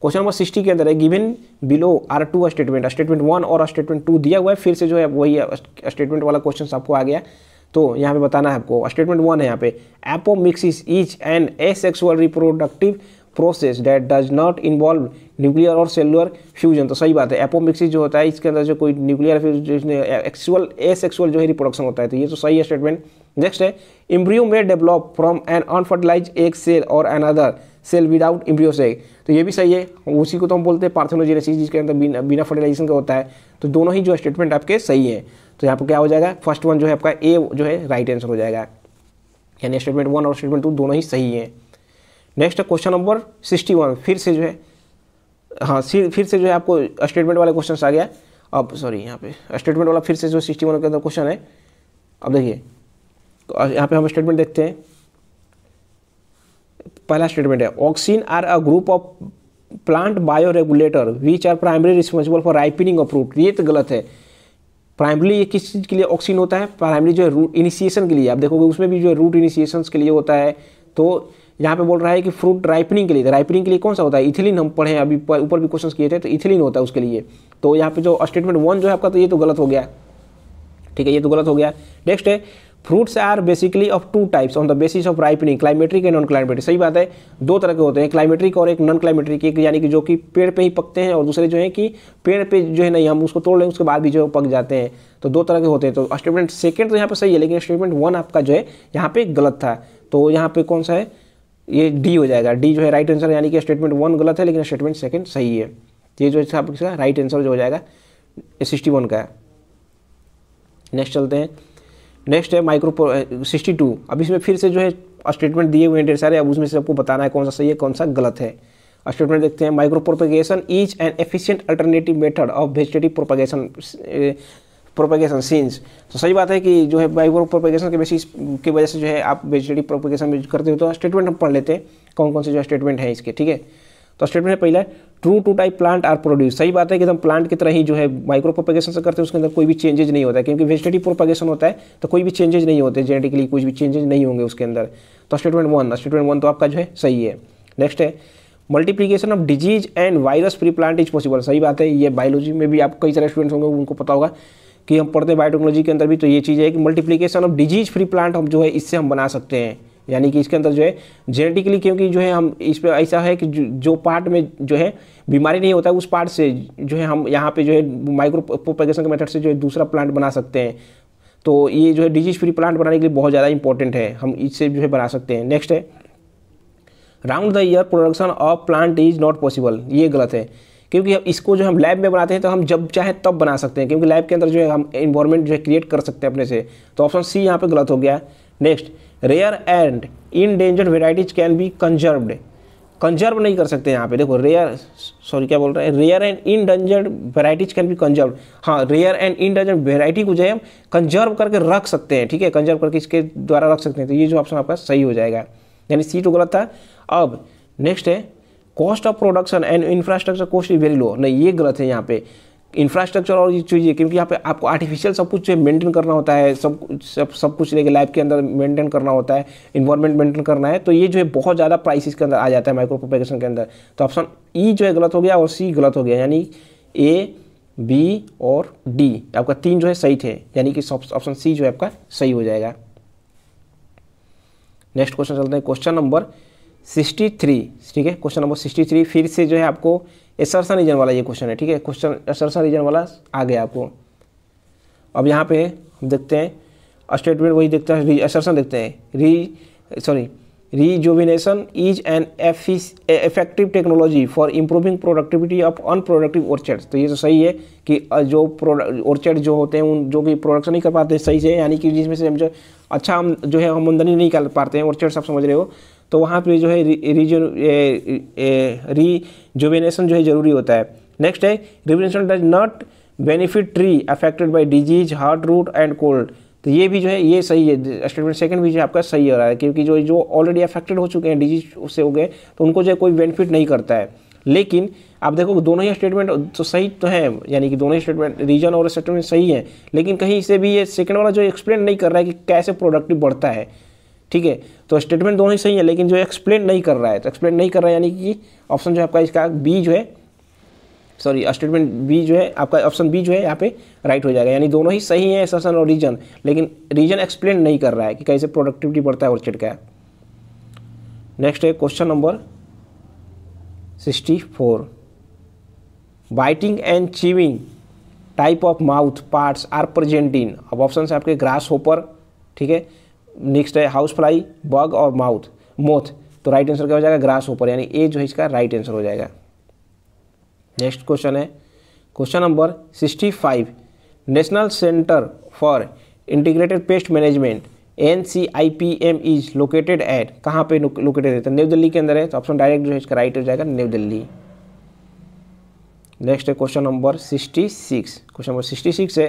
Speaker 1: question number sixty के अंदर है given below are two statement statement one और स्टेटमेंट टू दिया हुआ है फिर से जो है वही स्टेटमेंट वाला क्वेश्चन आपको आ गया तो यहाँ पे बताना है आपको स्टेटमेंट वन है यहाँ पे apomixis is an asexual reproductive process that does not involve nuclear और सेलुलर फ्यूजन तो सही बात है एपोमिक्सिस जो होता है इसके अंदर जो कोई nuclear fusion asexual asexual जो है रिप्रोडक्शन होता है तो ये तो सही स्टेटमेंट नेक्स्ट है embryo may develop from an unfertilize egg cell और an other cell without embryo से तो ये भी सही है उसी को तो हम बोलते हैं पार्थोनोजेनेसिस जिसके अंदर बिना बिना फर्टिलाइजेशन का होता है तो दोनों ही जो स्टेटमेंट आपके सही है तो यहाँ पर क्या हो जाएगा फर्स्ट वन जो है आपका ए जो है राइट आंसर हो जाएगा यानी स्टेटमेंट वन और स्टेटमेंट टू दोनों ही सही है next question number sixty one फिर से जो है हाँ फिर से जो है आपको स्टेटमेंट वाला क्वेश्चन आ गया अब सॉरी यहाँ पे स्टेटमेंट वाला फिर से जो सिक्सटी वन के अंदर क्वेश्चन है अब देखिए यहाँ पे हम स्टेटमेंट देखते हैं पहला स्टेटमेंट है auxin are a group of plant bio regulator which are primary responsible for ripening of root ये तो गलत है प्राइमरी ये किस चीज़ के लिए ऑक्सीन होता है प्राइमरी जो है रूट इनिशिएशन के लिए आप देखोगे उसमें भी जो है रूट इनिशिएशन के लिए होता है तो यहाँ पे बोल रहा है कि फ्रूट राइपनिंग के लिए तो राइपनिंग के लिए कौन सा होता है इथिलीन हम पढ़े अभी ऊपर भी क्वेश्चन किए थे तो इथिलीन होता है उसके लिए तो यहाँ पे जो स्टेटमेंट वन जो है आपका तो ये तो गलत हो गया ठीक है ये तो गलत हो गया नेक्स्ट है fruits are basically of two types on the basis of ripening climacteric and non climacteric सही बात है दो तरह के होते हैं क्लाइमेट्रिक और एक नॉन क्लाइमेट्रिक एक यानी कि जो कि पेड़ पे ही पकते हैं और दूसरे जो है कि पेड़ पे जो है नहीं हम उसको तोड़ लें उसके बाद भी जो पक जाते हैं तो दो तरह के होते हैं तो स्टेटमेंट सेकेंड तो यहाँ पर सही है लेकिन स्टेटमेंट वन आपका जो है यहाँ पे गलत था तो यहाँ पे कौन सा है ये डी हो जाएगा डी जो है राइट आंसर यानी कि स्टेटमेंट वन गलत है लेकिन स्टेटमेंट सेकंड सही है ये जो है आपका राइट आंसर जो हो जाएगा सिक्सटी वन का नेक्स्ट चलते हैं नेक्स्ट है माइक्रो सिक्सटी टू अब इसमें फिर से जो है स्टेटमेंट दिए हुए हैं ढेर सारे अब उसमें से आपको बताना है कौन सा सही है कौन सा गलत है स्टेटमेंट देखते हैं micro propagation is an efficient alternative method of vegetative propagation propagation since तो सही बात है कि जो है बाइवर्क प्रोपेगेशन के बेसिस की वजह से जो है आप वेजिटेटिव प्रोपेगेशन में करते हो तो स्टेटमेंट हम पढ़ लेते हैं कौन कौन से जो है स्टेटमेंट है इसके ठीक है तो स्टेटमेंट है पहला true to type plant are produce सही बात है कि एकदम प्लांट की तरह ही जो है माइक्रो प्रोपेगेशन से करते हैं उसके अंदर कोई भी चेंजेज नहीं होता है क्योंकि वेजिटेटिव प्रोपेगेशन होता है तो कोई भी चेंजेज नहीं होते जेनेटिकली कुछ भी चेंजेज नहीं होंगे उसके अंदर तो स्टेटमेंट वन स्टेटमेंट वन तो आपका जो है सही है नेक्स्ट है multiplication of disease and virus free plant is possible सही बात है ये बायोलॉजी में भी आप कई सारे स्टूडेंट्स होंगे उनको पता होगा कि हम पढ़ते हैं बायोटेक्नोलॉजी के अंदर भी तो ये चीज़ है कि multiplication of disease free plant हम जो है इससे हम बना सकते हैं यानी कि इसके अंदर जो है जेनेटिकली क्योंकि जो है हम इस पर ऐसा है कि जो पार्ट में जो है बीमारी नहीं होता है उस पार्ट से जो है हम यहाँ पे जो है माइक्रो प्रोपेगेशन के मेथड से जो है दूसरा प्लांट बना सकते हैं तो ये जो है डिजीज फ्री प्लांट बनाने के लिए बहुत ज़्यादा इंपॉर्टेंट है हम इससे जो है बना सकते हैं नेक्स्ट है round the year production of plant is not possible ये गलत है क्योंकि इसको जो हम लैब में बनाते हैं तो हम जब चाहें तब बना सकते हैं क्योंकि लैब के अंदर जो है हम इन्वायरमेंट जो है क्रिएट कर सकते हैं अपने से तो ऑप्शन सी यहाँ पर गलत हो गया next rare and endanger varieties can be conserved conserve नहीं कर सकते यहाँ पे देखो रेयर सॉरी क्या बोल रहे हैं rare and endangered varieties can be conserve हाँ rare and endangered variety को जो है हम कंजर्व करके रख सकते हैं ठीक है कंजर्व करके इसके द्वारा रख सकते हैं तो ये जो ऑप्शन आपका सही हो जाएगा यानी सी तो गलत था अब नेक्स्ट है cost of production and infrastructure cost is very low नहीं ये गलत है यहाँ पे इंफ्रास्ट्रक्चर और ये चीज़ें क्योंकि यहाँ पे आपको आर्टिफिशियल सब कुछ मेंटेन करना होता है सब सब सब कुछ लेके लाइफ के अंदर मेंटेन करना होता है इन्वायरमेंट मेंटेन करना है तो ये जो है बहुत ज़्यादा प्राइसिस के अंदर आ जाता है माइक्रो प्रोपेगेशन के अंदर तो ऑप्शन ई e जो है गलत हो गया और सी गलत हो गया यानी ए बी और डी आपका तीन जो है सही थे यानी कि ऑप्शन सी जो है आपका सही हो जाएगा नेक्स्ट क्वेश्चन चलते हैं क्वेश्चन नंबर सिक्सटी थ्री ठीक है क्वेश्चन नंबर सिक्सटी थ्री फिर से जो है आपको एसरसा रीजन वाला ये क्वेश्चन है ठीक है क्वेश्चन एसरसा रीजन वाला आ गया आपको अब यहाँ पे हम देखते हैं स्टेटमेंट वही देखते हैं एसरसन देखते हैं re sorry rejuvenation is an effective technology for improving productivity of unproductive orchard तो ये तो सही है कि जो ऑर्चर्ड जो होते हैं उन जो कि प्रोडक्शन नहीं कर पाते सही से यानी कि जिसमें से हम जो अच्छा हम जो है हम आमदनी नहीं कर पाते हैं ऑर्चर्ड सब समझ रहे हो तो वहाँ पर जो है रिजोवेनेशन जो है ज़रूरी होता है नेक्स्ट है rejuvenation does not benefit tree affected by disease heart root and cold तो ये भी जो है ये सही है स्टेटमेंट सेकंड भी जो आपका सही हो रहा है क्योंकि जो जो ऑलरेडी अफेक्टेड हो चुके हैं डिजीज से हो गए तो उनको जो है कोई बेनिफिट नहीं करता है लेकिन आप देखो दोनों ही स्टेटमेंट तो सही तो हैं यानी कि दोनों ही स्टेटमेंट रीजन और स्टेटमेंट सही है लेकिन कहीं से भी ये सेकंड वाला जो एक्सप्लेन नहीं कर रहा है कि कैसे प्रोडक्टिव बढ़ता है ठीक है तो स्टेटमेंट दोनों ही सही है लेकिन जो एक्सप्लेन नहीं कर रहा है तो एक्सप्लेन नहीं कर रहा है यानी कि ऑप्शन जो है आपका इसका बी जो है सॉरी स्टेटमेंट बी जो है आपका ऑप्शन बी जो है यहाँ पे राइट हो जाएगा यानी दोनों ही सही है सेशन और रीजन लेकिन रीजन एक्सप्लेन नहीं कर रहा है कि कैसे प्रोडक्टिविटी बढ़ता है ऑर्चिड का नेक्स्ट है question number sixty four biting and chewing type of mouth parts are present in अब ऑप्शन है आपके ग्रास होपर ठीक है नेक्स्ट है हाउस फ्लाई बग और माउथ मोथ तो राइट आंसर क्या हो जाएगा ग्रास ऊपर यानी ए जो है इसका राइट आंसर हो जाएगा नेक्स्ट क्वेश्चन है question number sixty five national centre for integrated pest management N C I P M is located at कहाँ पे लोकेटेड है तो न्यू दिल्ली के अंदर है तो ऑप्शन डायरेक्ट जो है इसका राइट हो जाएगा न्यू दिल्ली नेक्स्ट है question number sixty six question number sixty six है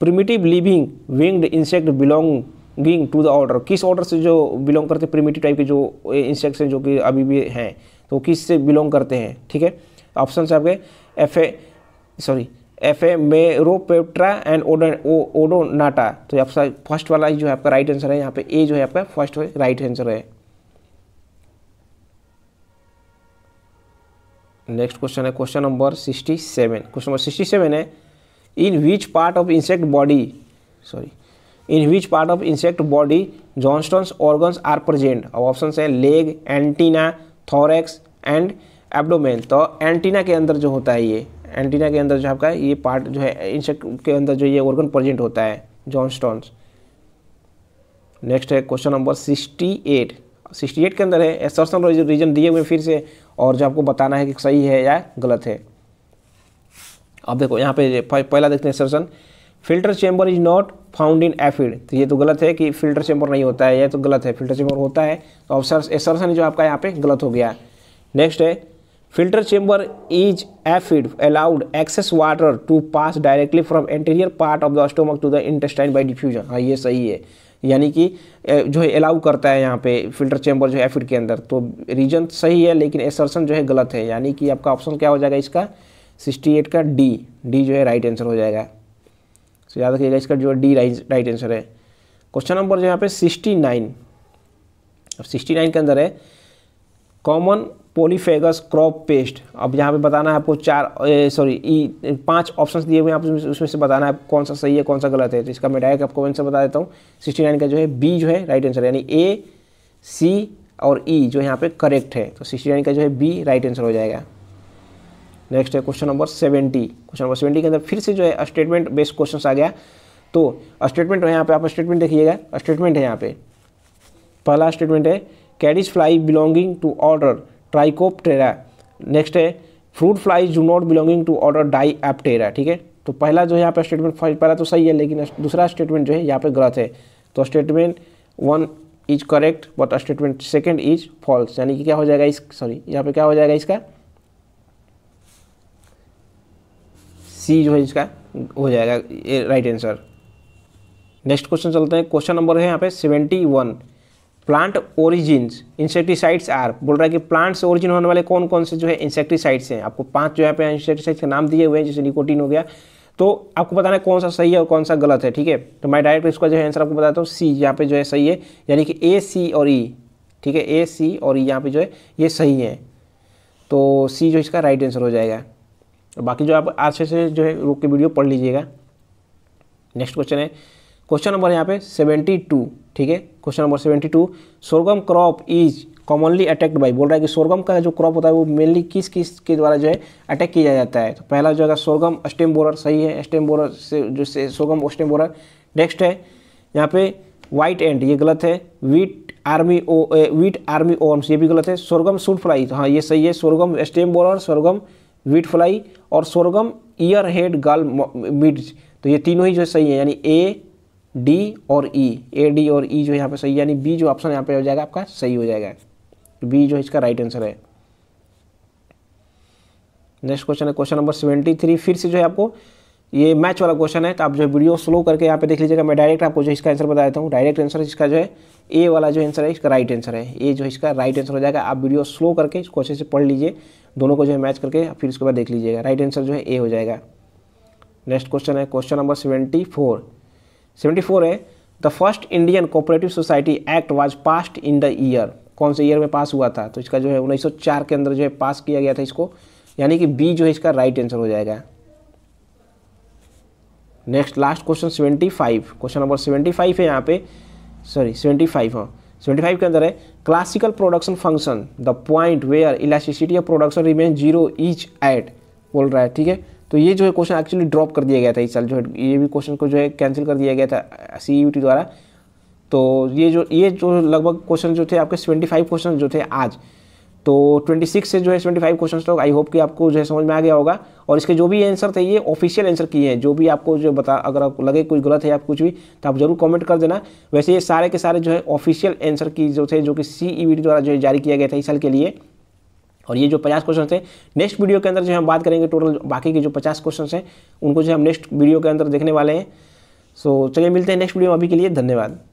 Speaker 1: primitive living winged insect belonging to the order किस ऑर्डर से जो बिलोंग करते हैं प्रीमेटिव टाइप के जो इंस्ट्रक्शन जो कि अभी भी हैं तो किस से बिलोंग करते हैं ठीक है ऑप्शन आपके F A sorry F A Ephemeroptera and Odonata तो आपका फर्स्ट वाला जो है आपका राइट आंसर है यहाँ पे ए जो है आपका फर्स्ट राइट आंसर है नेक्स्ट क्वेश्चन है question number sixty seven question number sixty seven है in which part of insect body sorry in which part of insect body Johnston's organs are present अब ऑप्शन है leg antenna thorax and abdomen तो एंटीना के अंदर जो होता है ये एंटीना के अंदर जो आपका ये पार्ट जो है इंसेक्ट के अंदर जो ये ऑर्गन प्रेजेंट होता है जॉन्स्टन्स नेक्स्ट है question number sixty eight sixty eight के अंदर है एसर्सन रीजन दिए हुए फिर से और जो आपको बताना है कि सही है या गलत है अब देखो यहाँ पे पहला देखते हैं assertion filter chamber is not found in aphid तो ये तो गलत है कि फिल्टर चैम्बर नहीं होता है यह तो गलत है फिल्टर चैम्बर होता है तो ऑप्शन जो आपका यहाँ पे गलत हो गया नेक्स्ट है filter chamber is aphid allowed excess water to pass directly from anterior part of the stomach to the intestine by diffusion हाँ ये सही है यानी कि जो है अलाउ करता है यहाँ पे फिल्टर चैम्बर जो है एफिड के अंदर तो रीजन सही है लेकिन एसर्सन जो है गलत है यानी कि आपका ऑप्शन क्या हो जाएगा इसका सिक्सटी एट का डी डी जो है राइट आंसर हो जाएगा तो याद रखिएगा इसका जो डी राइट आंसर है क्वेश्चन नंबर जो यहाँ पे सिक्सटी नाइन अब सिक्सटी नाइन के अंदर है कॉमन पोलीफेगस क्रॉप पेस्ट अब यहाँ पे बताना है आपको चार सॉरी ई e, पांच ऑप्शंस दिए हुए हैं आप उसमें से बताना है कौन सा सही है कौन सा गलत है तो इसका मैं डायरेक्ट आपको आंसर बता देता हूँ सिक्सटी नाइन का जो है बी जो है राइट आंसर यानी ए सी और ई e, जो यहाँ पे करेक्ट है तो सिक्सटी नाइन का जो है बी राइट आंसर हो जाएगा नेक्स्ट है question number seventy question number seventy के अंदर फिर से जो है स्टेटमेंट बेस्ड क्वेश्चन आ गया तो स्टेटमेंट तो यहाँ पे आप स्टेटमेंट देखिएगा स्टेटमेंट है यहाँ पे पहला स्टेटमेंट है caddis fly belonging to order Trichoptera next है fruit fly do not belonging to order Diptera ठीक है तो पहला जो है यहाँ पर स्टेटमेंट पहला तो सही है लेकिन दूसरा स्टेटमेंट जो है यहाँ पर गलत है तो statement one is correct but statement second is false यानी कि क्या हो जाएगा इस सॉरी यहाँ पे क्या हो जाएगा इसका सी जो है इसका हो जाएगा ये राइट आंसर नेक्स्ट क्वेश्चन चलते हैं क्वेश्चन नंबर है यहाँ पे seventy one plant origins insecticides are बोल रहा है कि प्लांट्स ओरिजिन होने वाले कौन कौन से जो है इंसेक्टिसाइड्स हैं आपको पांच जो यहाँ पे इंसेक्टिसाइड्स के नाम दिए हुए हैं जैसे निकोटिन हो गया तो आपको बताना है कौन सा सही है और कौन सा गलत है ठीक है तो मैं डायरेक्ट इसका जो है आंसर आपको बताता हूँ सी यहाँ पे जो है सही है यानी कि ए सी और ई e, ठीक है ए सी और ई e यहाँ पे जो है ये सही है तो सी जो इसका राइट आंसर हो जाएगा और बाकी जो आप अच्छे से जो है रुक के वीडियो पढ़ लीजिएगा नेक्स्ट क्वेश्चन है क्वेश्चन नंबर यहाँ पे सेवेंटी टू ठीक है question number seventy two sorghum crop is commonly attacked by बोल रहा है कि सोरगम का जो क्रॉप होता है वो मेनली किस किस के द्वारा जो है अटैक किया जाता है तो पहला जो है सोरगम स्टेम बोरर सही है स्टेम बोरर से जो से सोरगम स्टेम बोरर नेक्स्ट है यहाँ पे वाइट एंड ये गलत है wheat army O A, wheat army worms ये भी गलत है सोरगम सूट फ्लाई तो हाँ ये सही है sorghum stem borer sorghum wheat fly और sorghum ear head gall midge तो ये तीनों ही जो सही e। e है यानी ए डी और ई ए डी और ई जो यहाँ पे सही है यानी बी जो ऑप्शन यहाँ पे हो जाएगा आपका सही हो जाएगा बी जो इसका राइट आंसर है नेक्स्ट क्वेश्चन है क्वेश्चन नंबर सेवेंटी थ्री फिर से जो है आपको ये मैच वाला क्वेश्चन है तो आप जो वीडियो स्लो करके यहाँ पे देख लीजिएगा मैं डायरेक्ट आपको जो इसका आंसर बता देता हूँ डायरेक्ट आंसर इसका जो है ए वाला जो आंसर है इसका राइट आंसर है ए जो इसका राइट आंसर हो जाएगा आप वीडियो स्लो करके इस क्वेश्चन से पढ़ लीजिए दोनों को जो है मैच करके फिर उसके बाद देख लीजिएगा राइट आंसर जो है ए हो जाएगा नेक्स्ट क्वेश्चन है question number seventy four seventy four है the first Indian cooperative society act was passed in the year कौन से ईयर में पास हुआ था तो इसका जो है 1904 के अंदर जो है पास किया गया था इसको यानी कि बी जो है इसका राइट आंसर हो जाएगा next last question seventy five question number seventy five है यहाँ पे सॉरी सेवेंटी फाइव हाँ सेवेंटी के अंदर है classical production function the point where elasticity of production remain zero each at बोल रहा है ठीक है तो ये जो है क्वेश्चन एक्चुअली ड्रॉप कर दिया गया था इस साल जो है ये भी क्वेश्चन को जो है कैंसिल कर दिया गया था सी e द्वारा तो ये जो ये जो लगभग क्वेश्चन जो थे आपके सेवेंटी फाइव क्वेश्चन जो थे आज तो 26 से जो है फाइव क्वेश्चन आई होप कि आपको जो है समझ में आ गया होगा और इसके जो भी आंसर थे ये ऑफिशियल आंसर किए हैं जो भी आपको जो बता अगर आपको लगे कुछ गलत है या कुछ भी तो आप जरूर कमेंट कर देना वैसे ये सारे के सारे जो है ऑफिशियल आंसर की जो थे जो कि सी ई e द्वारा जो है जारी किया गया था इस साल के लिए और ये जो 50 क्वेश्चन थे नेक्स्ट वीडियो के अंदर जो हम बात करेंगे टोटल बाकी के जो 50 क्वेश्चन हैं उनको जो हम नेक्स्ट वीडियो के अंदर देखने वाले हैं सो चलिए मिलते हैं नेक्स्ट वीडियो में अभी के लिए धन्यवाद